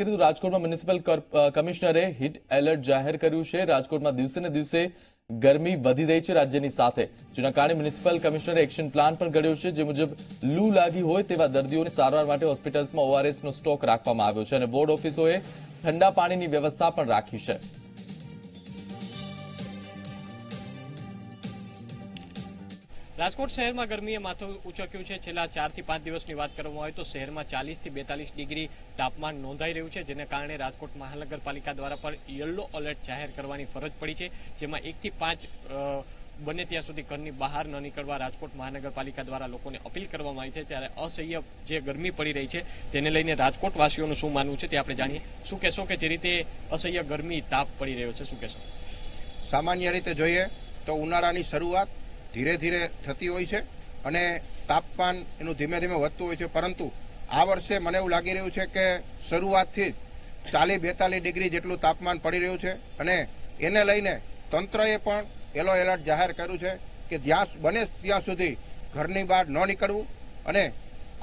કીધું રાજકોટમાં મ્યુનિસિપલ કમિશનરે હીટ એલર્ટ જાહેર કર્યું છે રાજકોટમાં દિવસે ને દિવસે ગરમી વધી રહી છે રાજ્યની સાથે જેના કારણે મ્યુનિસિપલ કમિશનરે એક્શન પ્લાન પણ ઘડ્યો છે જે મુજબ લૂ લાગી હોય તેવા દર્દીઓની સારવાર માટે હોસ્પિટલ્સમાં ઓઆરએસનો સ્ટોક રાખવામાં આવ્યો છે અને બોર્ડ ઓફિસોએ ઠંડા પાણીની વ્યવસ્થા પણ રાખી છે રાજકોટ શહેરમાં ગરમીએ માથું ઉચક્યું છે છેલ્લા ચારથી પાંચ દિવસની વાત કરવામાં આવે તો શહેરમાં ચાલીસથી બેતાલીસ ડિગ્રી તાપમાન નોંધાઈ રહ્યું છે જેને કારણે રાજકોટ મહાનગરપાલિકા દ્વારા પણ યલો એલર્ટ જાહેર કરવાની ફરજ પડી છે જેમાં એકથી પાંચ બને ત્યાં સુધી ઘરની બહાર ન નીકળવા રાજકોટ મહાનગરપાલિકા દ્વારા લોકોને અપીલ કરવામાં આવી છે ત્યારે અસહ્ય જે ગરમી પડી રહી છે તેને લઈને રાજકોટવાસીઓનું શું માનવું છે તે આપણે જાણીએ શું કહેશો કે જે રીતે અસહ્ય ગરમી તાપ પડી રહ્યો છે શું કહેશો સામાન્ય રીતે જોઈએ તો ઉનાળાની શરૂઆત ધીરે ધીરે થતી હોય છે અને તાપમાન એનું ધીમે ધીમે વધતું હોય છે પરંતુ આ વર્ષે મને એવું લાગી રહ્યું છે કે શરૂઆતથી જ ચાલીસ બેતાલીસ ડિગ્રી જેટલું તાપમાન પડી રહ્યું છે અને એને લઈને તંત્રએ પણ એલો એલર્ટ જાહેર કર્યું છે કે જ્યાં બને ત્યાં સુધી ઘરની બહાર ન નીકળવું અને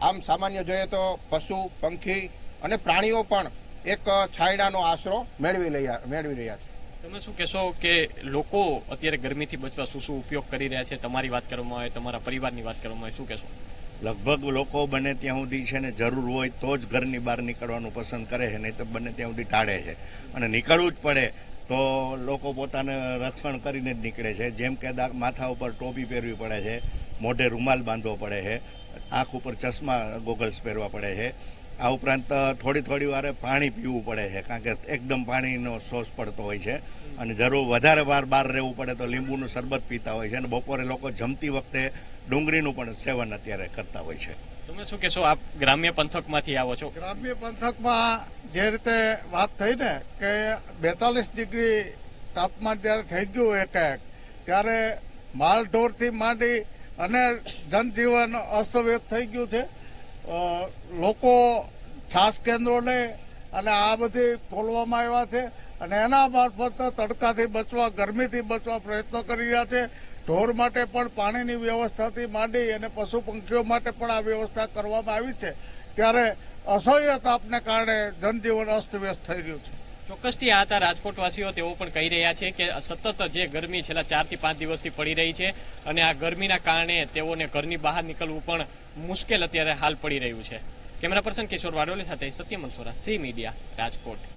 આમ સામાન્ય જોઈએ તો પશુ પંખી અને પ્રાણીઓ પણ એક છાંયડાનો આશરો મેળવી રહ્યા મેળવી રહ્યા છે તમે શું કહેશો કે લોકો અત્યારે ગરમીથી બચવા શું શું ઉપયોગ કરી રહ્યા છે તમારી વાત કરવામાં આવે તમારા પરિવારની વાત કરવામાં આવે શું કહેશો લગભગ લોકો બને ત્યાં સુધી છે ને જરૂર હોય તો જ ઘરની બહાર નીકળવાનું પસંદ કરે છે નહીં તો બને ત્યાં સુધી ટાળે છે અને નીકળવું જ પડે તો લોકો પોતાને રક્ષણ કરીને જ નીકળે છે જેમ કે માથા ઉપર ટોપી પહેરવી પડે છે મોઢે રૂમાલ બાંધવો પડે છે આંખ ઉપર ચશ્મા ગોગલ્સ પહેરવા પડે છે આ ઉપરાંત થોડી થોડી વારે પાણી પીવું પડે છે કારણ કે એકદમ પાણીનો સોર્સ પડતો હોય છે અને જરૂર વધારે વાર બહાર રહેવું પડે તો લીંબુનું શરબત પીતા હોય છે અને બપોરે લોકો જમતી વખતે ડુંગળીનું પણ સેવન અત્યારે કરતા હોય છે તમે શું કહેશો આપ ગ્રામ્ય પંથકમાંથી આવો છો ગ્રામ્ય પંથકમાં જે રીતે વાત થઈ ને કે બેતાલીસ ડિગ્રી તાપમાન જ્યારે થઈ ગયું એક એક ત્યારે માલ ઢોરથી માંડી અને જનજીવન અસ્તવ્યસ્ત થઈ ગયું છે લોકો છાસ કેન્દ્રોને અને આ બધી ખોલવામાં આવ્યા છે અને એના મારફત તડકાથી બચવા ગરમીથી બચવા પ્રયત્નો કરી રહ્યા છે ઢોર માટે પણ પાણીની વ્યવસ્થાથી માંડી અને પશુ પંખીઓ માટે પણ આ વ્યવસ્થા કરવામાં આવી છે ત્યારે અસહ્ય તાપને કારણે જનજીવન અસ્તવ્યસ્ત થઈ રહ્યું છે ચોક્કસથી આ હતા રાજકોટવાસીઓ તેઓ પણ કહી રહ્યા છે કે સતત જે ગરમી છેલ્લા ચારથી પાંચ દિવસથી પડી રહી છે અને આ ગરમીના કારણે તેઓને ઘરની બહાર નીકળવું પણ મુશ્કેલ અત્યારે હાલ પડી રહ્યું છે કેમેરા પર્સન કિશોર વાડોલી સાથે સત્યમન સોરા સી મીડિયા રાજકોટ